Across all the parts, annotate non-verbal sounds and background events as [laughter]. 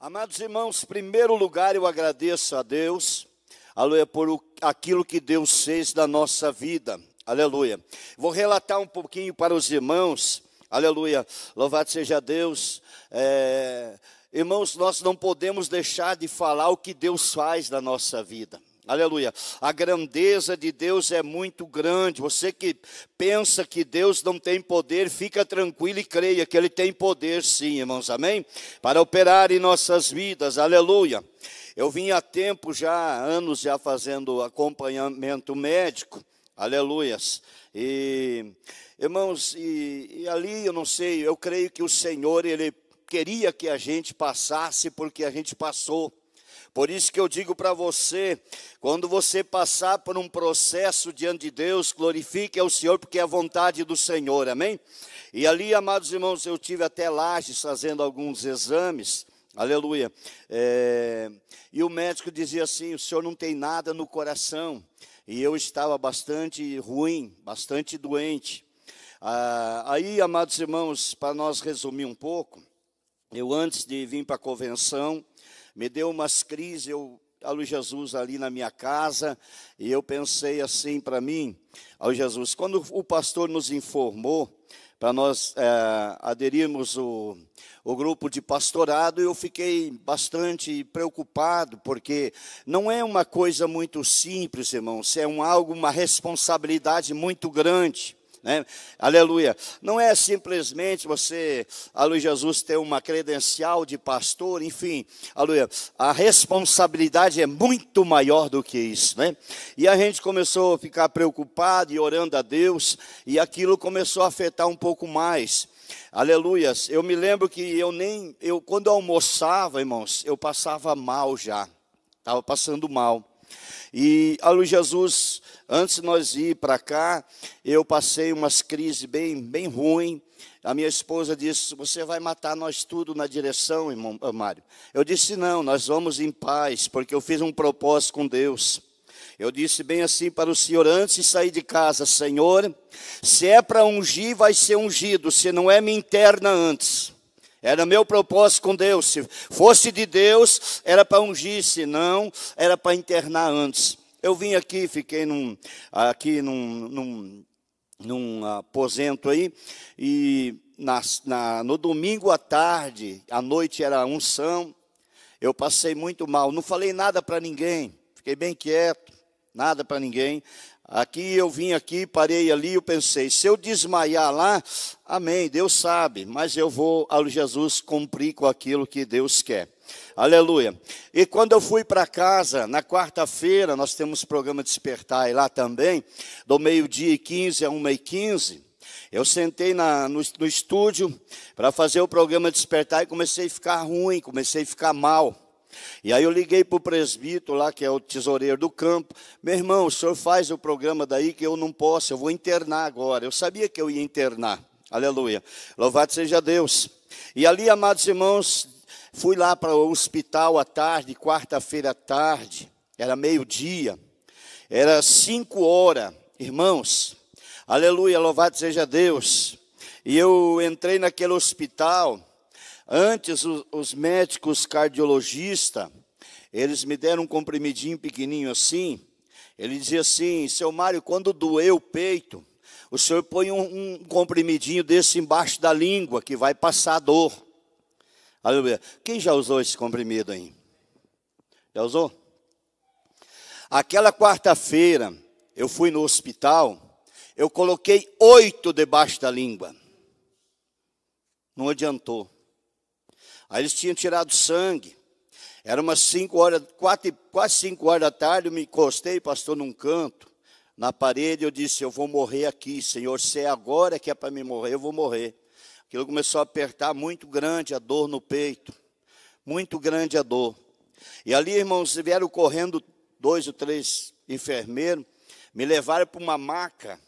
Amados irmãos, em primeiro lugar eu agradeço a Deus, aleluia, por aquilo que Deus fez da nossa vida, aleluia. Vou relatar um pouquinho para os irmãos, aleluia, louvado seja Deus. É, irmãos, nós não podemos deixar de falar o que Deus faz na nossa vida. Aleluia. A grandeza de Deus é muito grande. Você que pensa que Deus não tem poder, fica tranquilo e creia que Ele tem poder, sim, irmãos. Amém? Para operar em nossas vidas. Aleluia. Eu vim há tempo já, anos já fazendo acompanhamento médico. Aleluias. E, irmãos, e, e ali eu não sei, eu creio que o Senhor, Ele queria que a gente passasse porque a gente passou. Por isso que eu digo para você, quando você passar por um processo diante de Deus, glorifique ao Senhor, porque é a vontade do Senhor, amém? E ali, amados irmãos, eu tive até lajes fazendo alguns exames, aleluia. É, e o médico dizia assim: o senhor não tem nada no coração. E eu estava bastante ruim, bastante doente. Ah, aí, amados irmãos, para nós resumir um pouco, eu antes de vir para a convenção, me deu umas crises, eu Alô Jesus ali na minha casa, e eu pensei assim para mim, ao Jesus, quando o pastor nos informou para nós é, aderirmos o, o grupo de pastorado, eu fiquei bastante preocupado, porque não é uma coisa muito simples, irmãos, é um algo, uma responsabilidade muito grande. Né? Aleluia. Não é simplesmente você, aleluia, Jesus, ter uma credencial de pastor, enfim, aleluia. A responsabilidade é muito maior do que isso, né? E a gente começou a ficar preocupado e orando a Deus, e aquilo começou a afetar um pouco mais. Aleluia. Eu me lembro que eu nem, eu quando eu almoçava, irmãos, eu passava mal já. Estava passando mal. E a luz Jesus, antes de nós ir para cá, eu passei umas crises bem, bem ruim. A minha esposa disse: Você vai matar nós tudo na direção, irmão Mário? Eu disse: Não, nós vamos em paz, porque eu fiz um propósito com Deus. Eu disse bem assim para o Senhor antes de sair de casa: Senhor, se é para ungir, vai ser ungido, se não é, me interna antes. Era meu propósito com Deus. Se fosse de Deus, era para ungir, se não, era para internar antes. Eu vim aqui, fiquei num, aqui num, num, num aposento aí, e na, na, no domingo à tarde, à noite era unção, eu passei muito mal. Não falei nada para ninguém, fiquei bem quieto, nada para ninguém. Aqui eu vim aqui, parei ali, eu pensei, se eu desmaiar lá, amém, Deus sabe, mas eu vou ao Jesus cumprir com aquilo que Deus quer. Aleluia. E quando eu fui para casa, na quarta-feira, nós temos programa Despertar lá também, do meio-dia e 15 a 1 e 15 eu sentei na, no, no estúdio para fazer o programa Despertar e comecei a ficar ruim, comecei a ficar mal. E aí eu liguei para o presbítero lá, que é o tesoureiro do campo. Meu irmão, o senhor faz o programa daí que eu não posso, eu vou internar agora. Eu sabia que eu ia internar. Aleluia. Louvado seja Deus. E ali, amados irmãos, fui lá para o hospital à tarde, quarta-feira à tarde. Era meio-dia. Era cinco horas, irmãos. Aleluia, louvado seja Deus. E eu entrei naquele hospital Antes, os médicos cardiologistas, eles me deram um comprimidinho pequenininho assim. Ele dizia assim: Seu Mário, quando doer o peito, o senhor põe um, um comprimidinho desse embaixo da língua, que vai passar a dor. Aleluia. Quem já usou esse comprimido aí? Já usou? Aquela quarta-feira, eu fui no hospital, eu coloquei oito debaixo da língua. Não adiantou. Aí eles tinham tirado sangue. Era umas cinco horas, quatro, quase cinco horas da tarde, eu me encostei, pastor, num canto, na parede, eu disse, eu vou morrer aqui, Senhor, se é agora que é para me morrer, eu vou morrer. Aquilo começou a apertar muito grande a dor no peito, muito grande a dor. E ali, irmãos, vieram correndo dois ou três enfermeiros, me levaram para uma maca,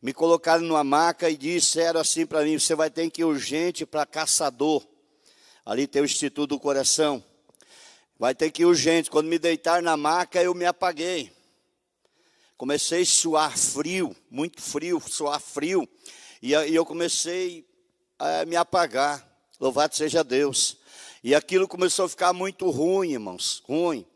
me colocaram numa maca e disseram assim para mim: você vai ter que ir urgente para caçador. Ali tem o Instituto do Coração. Vai ter que ir urgente. Quando me deitar na maca, eu me apaguei. Comecei a suar frio, muito frio, suar frio. E, e eu comecei a me apagar. Louvado seja Deus. E aquilo começou a ficar muito ruim, irmãos, ruim.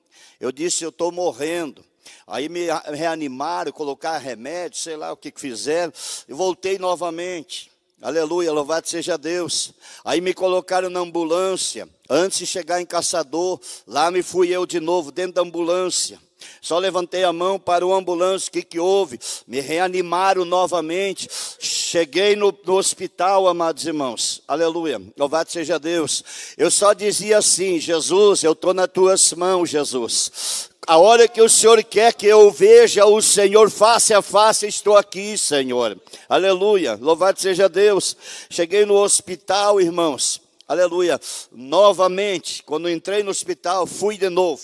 Eu disse, eu estou morrendo. Aí me reanimaram, colocaram remédio, sei lá o que, que fizeram. E voltei novamente. Aleluia, louvado seja Deus. Aí me colocaram na ambulância. Antes de chegar em Caçador, lá me fui eu de novo, dentro da ambulância. Só levantei a mão para o ambulância, o que, que houve? Me reanimaram novamente. Cheguei no, no, hospital, amados irmãos. Aleluia. Louvado seja Deus. Eu só dizia assim: Jesus, eu estou nas tuas mãos, Jesus a hora que o Senhor quer que eu veja o Senhor face a face, estou aqui, Senhor. Aleluia. Louvado seja Deus. Cheguei no hospital, irmãos. Aleluia. Novamente, quando entrei no hospital, fui de novo.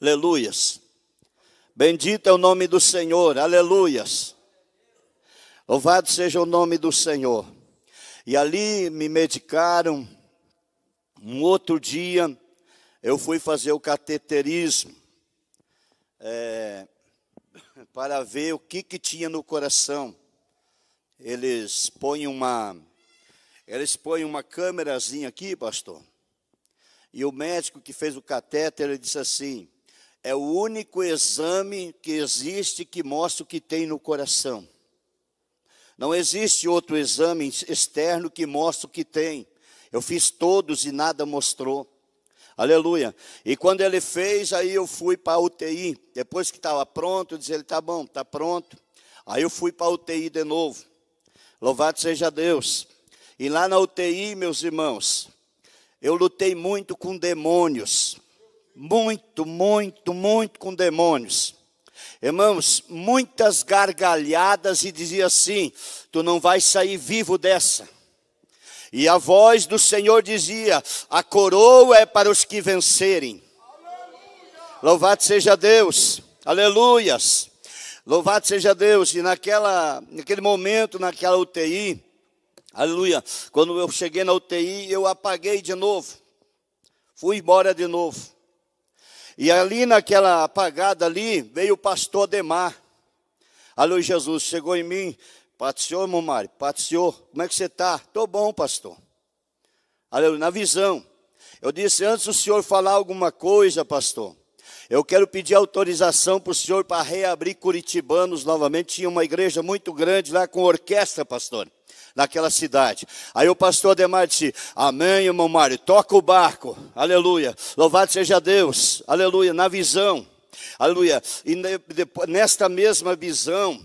Aleluias. Bendito é o nome do Senhor. Aleluias. Louvado seja o nome do Senhor. E ali me medicaram. Um outro dia, eu fui fazer o cateterismo é, [laughs] para ver o que, que tinha no coração. Eles põem uma, eles põem uma câmerazinha aqui, pastor. E o médico que fez o catéter ele disse assim: é o único exame que existe que mostra o que tem no coração. Não existe outro exame externo que mostre o que tem. Eu fiz todos e nada mostrou. Aleluia. E quando ele fez, aí eu fui para a UTI. Depois que estava pronto, eu disse, ele tá bom, tá pronto. Aí eu fui para a UTI de novo. Louvado seja Deus. E lá na UTI, meus irmãos, eu lutei muito com demônios. Muito, muito, muito com demônios. Irmãos, muitas gargalhadas e dizia assim: tu não vai sair vivo dessa. E a voz do Senhor dizia: A coroa é para os que vencerem. Aleluia. Louvado seja Deus. Aleluias. Louvado seja Deus. E naquela, naquele momento, naquela UTI, aleluia. Quando eu cheguei na UTI, eu apaguei de novo. Fui embora de novo. E ali naquela apagada ali, veio o pastor Demar. Aleluia, Jesus chegou em mim Pastor, irmão Mário, pastor, como é que você está? Estou bom, pastor. Aleluia, na visão. Eu disse, antes do senhor falar alguma coisa, pastor, eu quero pedir autorização para o senhor para reabrir Curitibanos novamente. Tinha uma igreja muito grande lá com orquestra, pastor, naquela cidade. Aí o pastor Ademar disse: Amém, irmão Mário, toca o barco. Aleluia. Louvado seja Deus. Aleluia, na visão. Aleluia. E nesta mesma visão,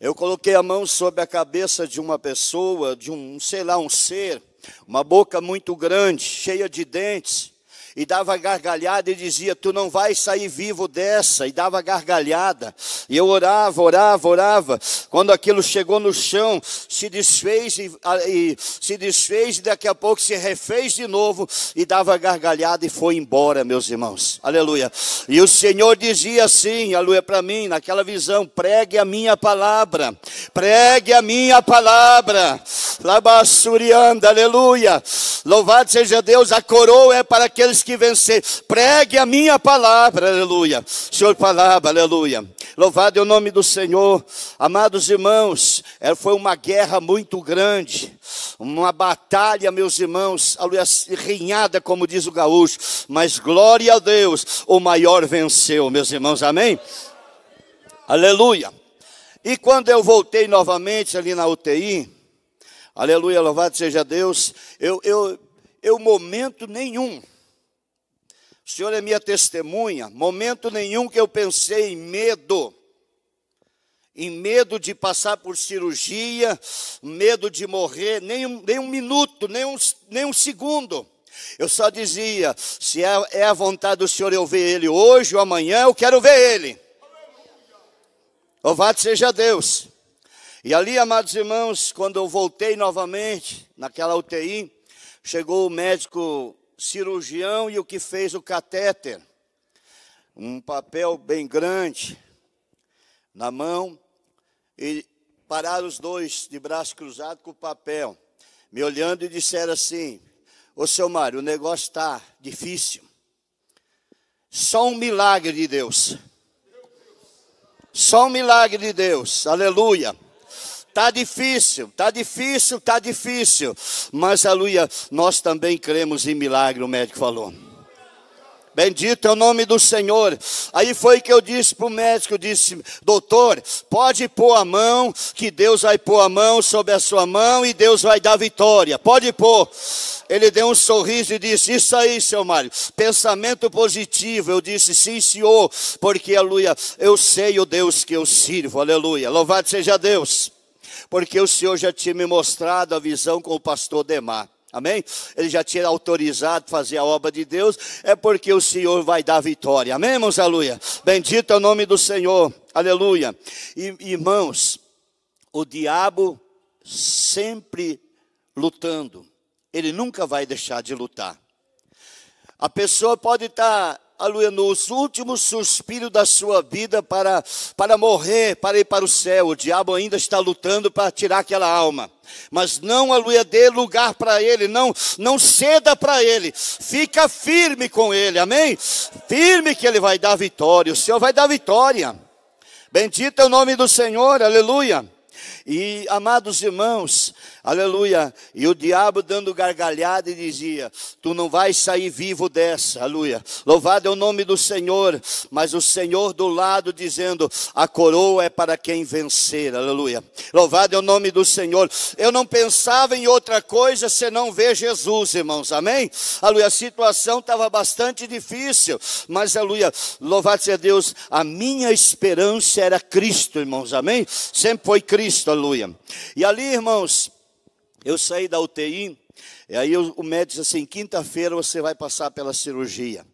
eu coloquei a mão sobre a cabeça de uma pessoa, de um, sei lá, um ser, uma boca muito grande, cheia de dentes e dava gargalhada e dizia: Tu não vais sair vivo dessa, e dava gargalhada. E eu orava, orava, orava. Quando aquilo chegou no chão, se desfez e, e se desfez, e daqui a pouco se refez de novo, e dava gargalhada e foi embora, meus irmãos. Aleluia. E o Senhor dizia assim, aleluia, para mim, naquela visão: pregue a minha palavra, pregue a minha palavra. Labassurianda, aleluia. Louvado seja Deus, a coroa é para aqueles que vencer. Pregue a minha palavra, aleluia. Senhor, palavra, aleluia. Louvado é o nome do Senhor. Amados irmãos, é, foi uma guerra muito grande, uma batalha, meus irmãos, aleluia, rinhada, como diz o gaúcho. Mas glória a Deus, o maior venceu, meus irmãos, amém? Aleluia. E quando eu voltei novamente ali na UTI, aleluia, louvado seja Deus, eu, eu, eu momento nenhum, o Senhor é minha testemunha, momento nenhum que eu pensei em medo, em medo de passar por cirurgia, medo de morrer, nem um, nem um minuto, nem um, nem um segundo. Eu só dizia: se é, é a vontade do Senhor eu ver ele hoje ou amanhã, eu quero ver ele. Louvado seja Deus. E ali, amados irmãos, quando eu voltei novamente naquela UTI, chegou o médico cirurgião e o que fez o catéter. Um papel bem grande na mão e pararam os dois de braço cruzado com o papel, me olhando e disseram assim: Ô seu Mário, o negócio está difícil. Só um milagre de Deus. Só um milagre de Deus. Aleluia. Tá difícil, tá difícil, tá difícil. Mas aleluia, nós também cremos em milagre, o médico falou. Bendito é o nome do Senhor. Aí foi que eu disse para o médico, disse, doutor, pode pôr a mão, que Deus vai pôr a mão sobre a sua mão e Deus vai dar vitória. Pode pôr. Ele deu um sorriso e disse, isso aí, seu Mário, pensamento positivo. Eu disse, sim, senhor, porque, aleluia, eu sei o Deus que eu sirvo, aleluia. Louvado seja Deus porque o Senhor já tinha me mostrado a visão com o pastor Demar. Amém? Ele já tinha autorizado fazer a obra de Deus, é porque o Senhor vai dar vitória. Amém, irmãos? Aleluia. Bendito é o nome do Senhor. Aleluia. E, irmãos, o diabo sempre lutando, ele nunca vai deixar de lutar. A pessoa pode estar tá aleluia, nos últimos suspiros da sua vida para, para morrer, para ir para o céu. O diabo ainda está lutando para tirar aquela alma. Mas não, aleluia, dê lugar para ele, não, não ceda para ele. Fica firme com ele, amém? Firme que ele vai dar vitória, o Senhor vai dar vitória. Bendito é o nome do Senhor, aleluia. E amados irmãos, Aleluia. E o diabo dando gargalhada e dizia: Tu não vais sair vivo dessa. Aleluia. Louvado é o nome do Senhor. Mas o Senhor do lado dizendo: A coroa é para quem vencer. Aleluia. Louvado é o nome do Senhor. Eu não pensava em outra coisa senão ver Jesus, irmãos. Amém? Aleluia. A situação estava bastante difícil. Mas, aleluia. Louvado seja Deus. A minha esperança era Cristo, irmãos. Amém? Sempre foi Cristo. Aleluia. E ali, irmãos. Eu saí da UTI, e aí o médico disse assim: quinta-feira você vai passar pela cirurgia.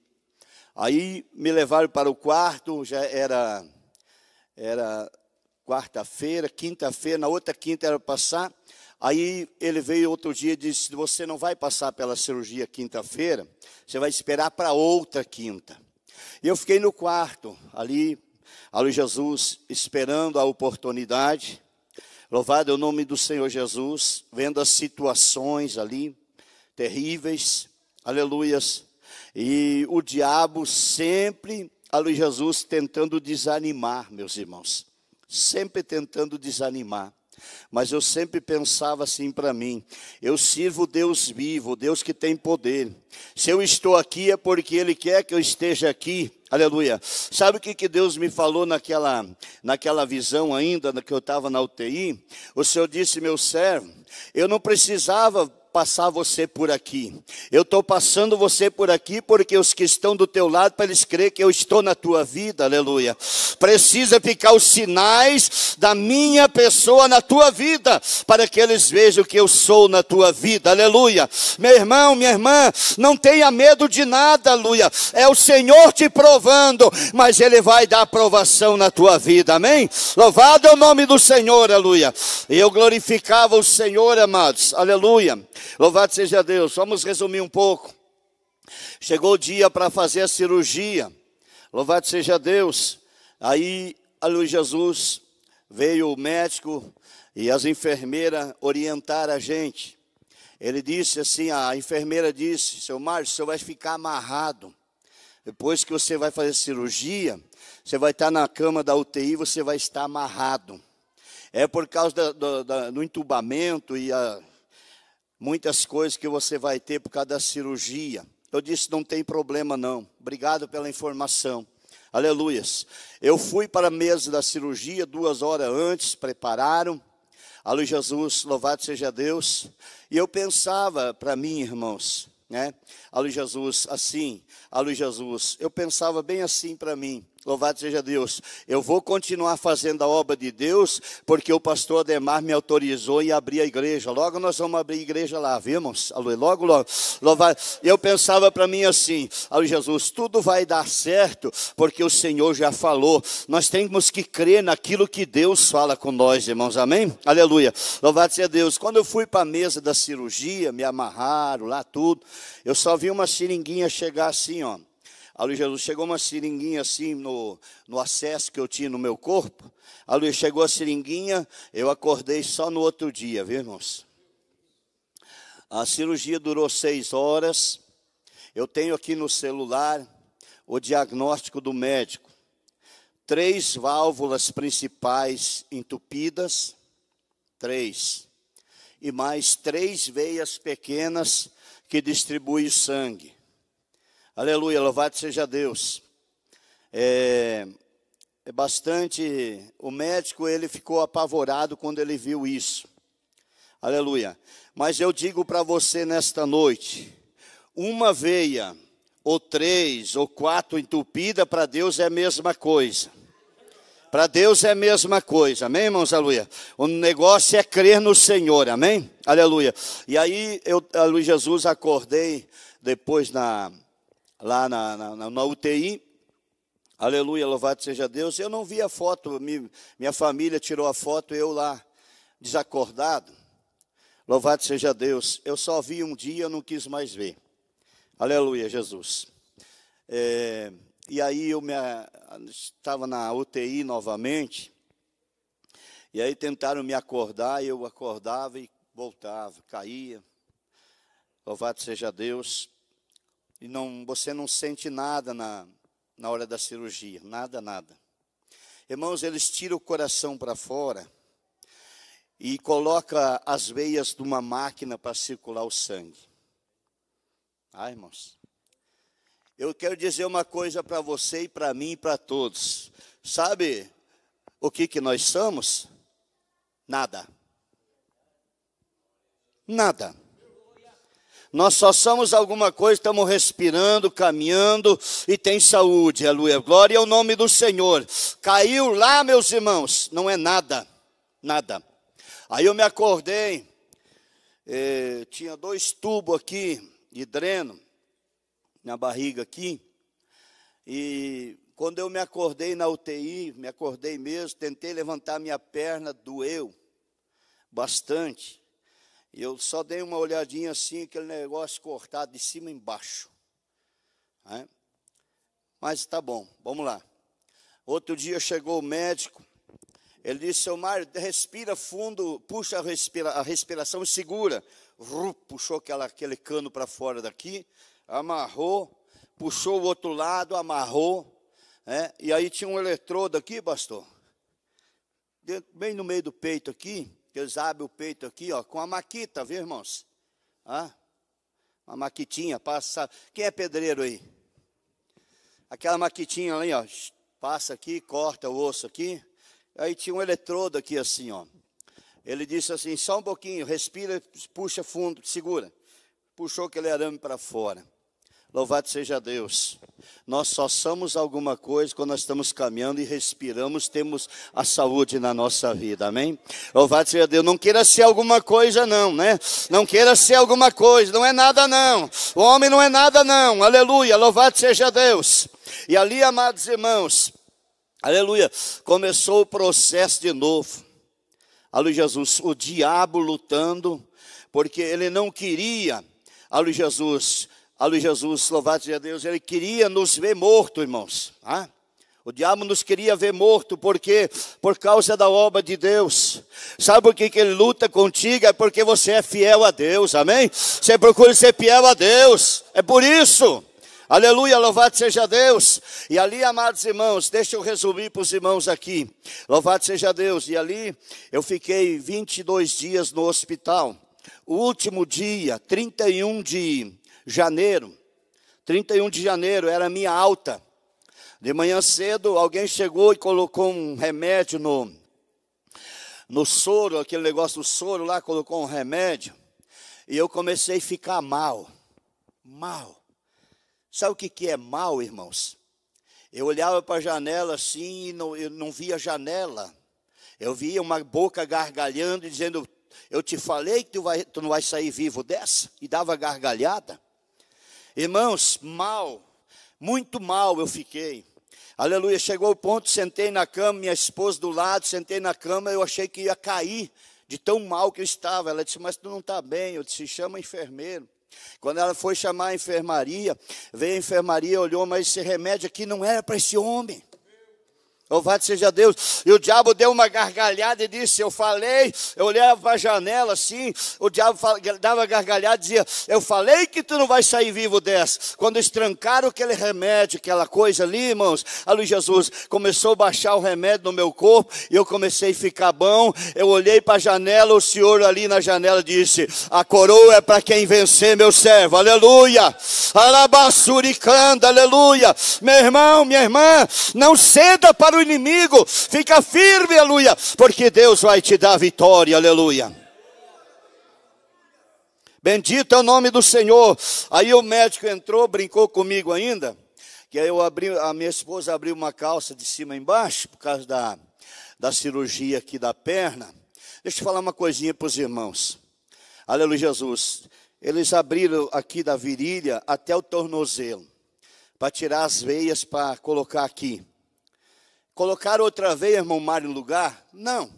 Aí me levaram para o quarto, já era, era quarta-feira, quinta-feira, na outra quinta era passar. Aí ele veio outro dia e disse: Você não vai passar pela cirurgia quinta-feira, você vai esperar para outra quinta. E eu fiquei no quarto, ali, a Luiz Jesus, esperando a oportunidade. Louvado é o nome do Senhor Jesus, vendo as situações ali terríveis, aleluias. E o diabo sempre, aleluia Jesus, tentando desanimar, meus irmãos. Sempre tentando desanimar. Mas eu sempre pensava assim para mim: eu sirvo Deus vivo, Deus que tem poder. Se eu estou aqui é porque Ele quer que eu esteja aqui. Aleluia. Sabe o que, que Deus me falou naquela, naquela visão ainda, que eu estava na UTI? O Senhor disse, meu servo, eu não precisava passar você por aqui. Eu estou passando você por aqui porque os que estão do teu lado, para eles crerem que eu estou na tua vida, aleluia. Precisa ficar os sinais da minha pessoa na tua vida, para que eles vejam que eu sou na tua vida, aleluia. Meu irmão, minha irmã, não tenha medo de nada, aleluia. É o Senhor te provando, mas Ele vai dar aprovação na tua vida, amém? Louvado é o nome do Senhor, aleluia. Eu glorificava o Senhor, amados, aleluia. Louvado seja Deus. Vamos resumir um pouco. Chegou o dia para fazer a cirurgia. Louvado seja Deus. Aí a Luz Jesus veio o médico e as enfermeiras orientar a gente. Ele disse assim, a enfermeira disse: "Seu Márcio, você vai ficar amarrado. Depois que você vai fazer cirurgia, você vai estar na cama da UTI, você vai estar amarrado. É por causa do entubamento e a Muitas coisas que você vai ter por causa da cirurgia. Eu disse, não tem problema não. Obrigado pela informação. Aleluias. Eu fui para a mesa da cirurgia duas horas antes, prepararam. Alô Jesus, louvado seja Deus. E eu pensava para mim, irmãos, né? Alô Jesus, assim, alô Jesus. Eu pensava bem assim para mim. Louvado seja Deus. Eu vou continuar fazendo a obra de Deus, porque o pastor Ademar me autorizou e abrir a igreja. Logo nós vamos abrir a igreja lá, vemos? Aleluia. Logo, logo. Louvado. Eu pensava para mim assim, Aleluia, Jesus, tudo vai dar certo, porque o Senhor já falou. Nós temos que crer naquilo que Deus fala com nós, irmãos. Amém? Aleluia. Louvado seja Deus. Quando eu fui para a mesa da cirurgia, me amarraram lá tudo, eu só vi uma seringuinha chegar assim, ó Ali Jesus chegou uma seringuinha assim no, no acesso que eu tinha no meu corpo. Ali chegou a seringuinha, eu acordei só no outro dia, viu, irmãos? A cirurgia durou seis horas. Eu tenho aqui no celular o diagnóstico do médico. Três válvulas principais entupidas, três, e mais três veias pequenas que distribuem sangue. Aleluia, louvado seja Deus. É, é bastante. O médico ele ficou apavorado quando ele viu isso. Aleluia. Mas eu digo para você nesta noite: uma veia, ou três, ou quatro entupida, para Deus é a mesma coisa. Para Deus é a mesma coisa, amém, irmãos? Aleluia. O negócio é crer no Senhor, amém? Aleluia. E aí, eu, Jesus, acordei depois na, lá na, na, na UTI. Aleluia, louvado seja Deus. Eu não vi a foto, minha, minha família tirou a foto, eu lá desacordado. Louvado seja Deus. Eu só vi um dia, eu não quis mais ver. Aleluia, Jesus. É, e aí eu me, estava na UTI novamente. E aí tentaram me acordar, eu acordava e voltava, caía. Louvado seja Deus e não, você não sente nada na, na hora da cirurgia, nada, nada. Irmãos, eles tiram o coração para fora e coloca as veias de uma máquina para circular o sangue. ai ah, irmãos. Eu quero dizer uma coisa para você e para mim e para todos. Sabe o que que nós somos? Nada. Nada. Nós só somos alguma coisa, estamos respirando, caminhando e tem saúde. Aleluia. Glória ao nome do Senhor. Caiu lá, meus irmãos, não é nada. Nada. Aí eu me acordei, é, tinha dois tubos aqui de dreno na barriga aqui. E quando eu me acordei na UTI, me acordei mesmo, tentei levantar minha perna, doeu bastante. E eu só dei uma olhadinha assim, aquele negócio cortado de cima embaixo. Né? Mas tá bom, vamos lá. Outro dia chegou o médico, ele disse, Mário, respira fundo, puxa a, respira, a respiração e segura. Ru, puxou aquela, aquele cano para fora daqui, amarrou, puxou o outro lado, amarrou. Né? E aí tinha um eletrodo aqui, pastor, bem no meio do peito aqui, que eles abrem o peito aqui, ó, com a maquita, viu, irmãos? Ah, uma maquitinha, passa. Quem é pedreiro aí? Aquela maquitinha ali, ó, passa aqui, corta o osso aqui. Aí tinha um eletrodo aqui assim, ó. Ele disse assim, só um pouquinho, respira, puxa fundo, segura. Puxou aquele arame para fora. Louvado seja Deus. Nós só somos alguma coisa quando nós estamos caminhando e respiramos, temos a saúde na nossa vida, amém? Louvado seja Deus. Não queira ser alguma coisa, não, né? Não queira ser alguma coisa, não é nada, não. O homem não é nada, não. Aleluia. Louvado seja Deus. E ali, amados irmãos, aleluia, começou o processo de novo. Aleluia, Jesus. O diabo lutando, porque ele não queria, aleluia, Jesus a Luiz Jesus, louvado seja Deus, ele queria nos ver morto, irmãos. Ah? O diabo nos queria ver morto, porque por causa da obra de Deus. Sabe por que, que ele luta contigo? É porque você é fiel a Deus, amém? Você procura ser fiel a Deus, é por isso. Aleluia, louvado seja Deus. E ali, amados irmãos, deixa eu resumir para os irmãos aqui. Louvado seja Deus. E ali eu fiquei 22 dias no hospital. O último dia, 31 de janeiro, 31 de janeiro, era minha alta. De manhã cedo, alguém chegou e colocou um remédio no, no soro, aquele negócio do soro lá, colocou um remédio. E eu comecei a ficar mal. Mal. Sabe o que, que é mal, irmãos? Eu olhava para a janela assim e não, eu não via janela. Eu via uma boca gargalhando e dizendo: Eu te falei que tu, vai, tu não vai sair vivo dessa. E dava gargalhada. Irmãos, mal, muito mal eu fiquei. Aleluia, chegou o ponto, sentei na cama, minha esposa do lado, sentei na cama, eu achei que ia cair de tão mal que eu estava. Ela disse, mas tu não está bem. Eu disse, chama enfermeiro. Quando ela foi chamar a enfermaria, veio a enfermaria, olhou, mas esse remédio aqui não era para esse homem. Louvado seja Deus. E o diabo deu uma gargalhada e disse: Eu falei. Eu olhava para a janela assim. O diabo dava gargalhada e dizia: Eu falei que tu não vai sair vivo dessa. Quando eles trancaram aquele remédio, aquela coisa ali, irmãos, a luz Jesus começou a baixar o remédio no meu corpo e eu comecei a ficar bom. Eu olhei para a janela. O senhor ali na janela disse: A coroa é para quem vencer, meu servo. Aleluia. Alabassuricanda, aleluia. Meu irmão, minha irmã, não ceda para o inimigo. Fica firme, aleluia, porque Deus vai te dar vitória, aleluia. Bendito é o nome do Senhor. Aí o médico entrou, brincou comigo ainda, que aí eu abri, a minha esposa abriu uma calça de cima embaixo por causa da da cirurgia aqui da perna. Deixa eu falar uma coisinha para os irmãos. Aleluia, Jesus. Eles abriram aqui da virilha até o tornozelo, para tirar as veias, para colocar aqui. Colocar outra vez, irmão Mário, no lugar? Não.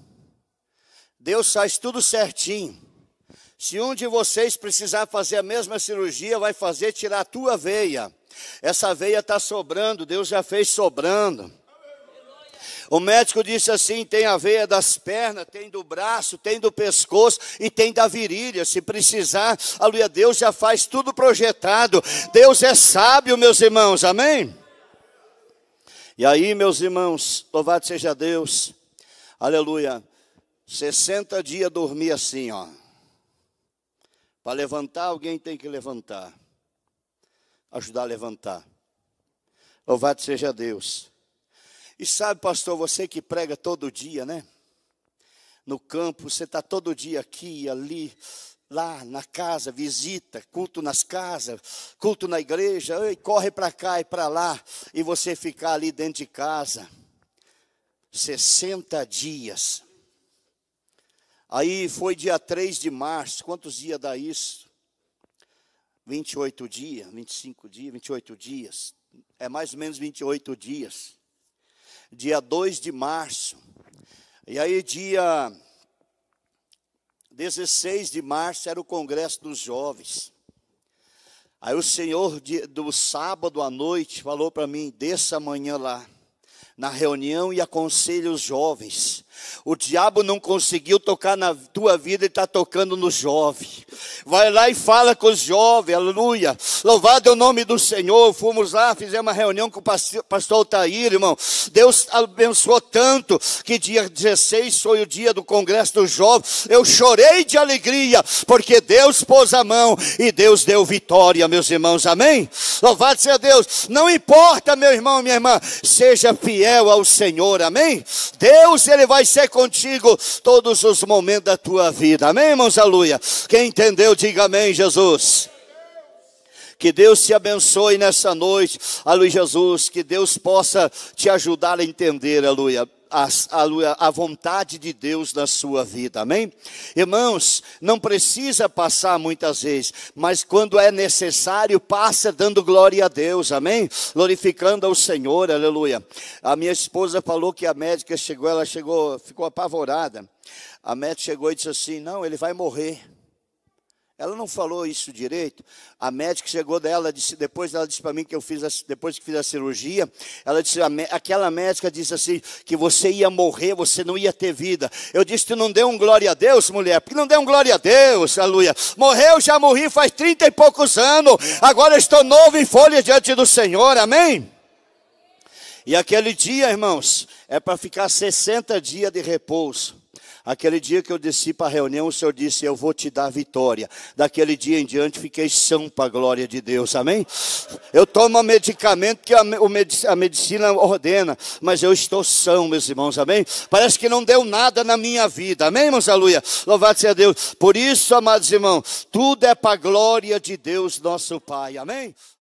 Deus faz tudo certinho. Se um de vocês precisar fazer a mesma cirurgia, vai fazer tirar a tua veia. Essa veia está sobrando, Deus já fez sobrando. O médico disse assim: tem a veia das pernas, tem do braço, tem do pescoço e tem da virilha. Se precisar, aleluia, Deus já faz tudo projetado. Deus é sábio, meus irmãos, amém? E aí, meus irmãos, louvado seja Deus, aleluia. 60 dias dormir assim, ó. Para levantar, alguém tem que levantar. Ajudar a levantar. Louvado seja Deus. E sabe, pastor, você que prega todo dia, né? No campo, você está todo dia aqui, ali lá na casa, visita, culto nas casas, culto na igreja, ei, corre para cá e para lá, e você ficar ali dentro de casa 60 dias. Aí foi dia 3 de março, quantos dias dá isso? 28 dias, 25 dias, 28 dias, é mais ou menos 28 dias. Dia 2 de março, e aí dia 16 de março era o congresso dos jovens. Aí o Senhor, do sábado à noite, falou para mim: desça amanhã lá, na reunião, e aconselhe os jovens o diabo não conseguiu tocar na tua vida e está tocando no jovem. Vai lá e fala com os jovens, aleluia. Louvado é o nome do Senhor. Fomos lá, fizemos uma reunião com o pastor Altair, irmão. Deus abençoou tanto que dia 16 foi o dia do congresso dos jovens. Eu chorei de alegria, porque Deus pôs a mão e Deus deu vitória, meus irmãos. Amém? Louvado seja Deus. Não importa, meu irmão, minha irmã, seja fiel ao Senhor. Amém? Deus, Ele vai ser contigo todos os momentos da tua vida. Amém, irmãos? Aleluia. Quem entendeu, diga amém, Jesus. Que Deus te abençoe nessa noite, aleluia Jesus. Que Deus possa te ajudar a entender, aleluia a, a, a, vontade de Deus na sua vida, amém? Irmãos, não precisa passar muitas vezes, mas quando é necessário, passa dando glória a Deus, amém? Glorificando ao Senhor, aleluia. A minha esposa falou que a médica chegou, ela chegou, ficou apavorada. A médica chegou e disse assim: Não, ele vai morrer. Ela não falou isso direito. A médica chegou dela, disse, depois ela disse para mim que eu fiz, a, depois que fiz a cirurgia, ela disse, aquela médica disse assim, que você ia morrer, você não ia ter vida. Eu disse, tu não deu um glória a Deus, mulher? Porque não deu um glória a Deus, aleluia. Morreu, já morri faz trinta e poucos anos, agora estou novo em folha diante do Senhor, amém? E aquele dia, irmãos, é para ficar 60 dias de repouso. Aquele dia que eu desci para a reunião, o Senhor disse: Eu vou te dar vitória. Daquele dia em diante, fiquei são para a glória de Deus, amém? Eu tomo medicamento que a, medicina ordena, mas eu estou são, meus irmãos, amém? Parece que não deu nada na minha vida, amém, irmãos? Aleluia. Louvado seja Deus. Por isso, amados irmãos, tudo é para a glória de Deus, nosso Pai, amém?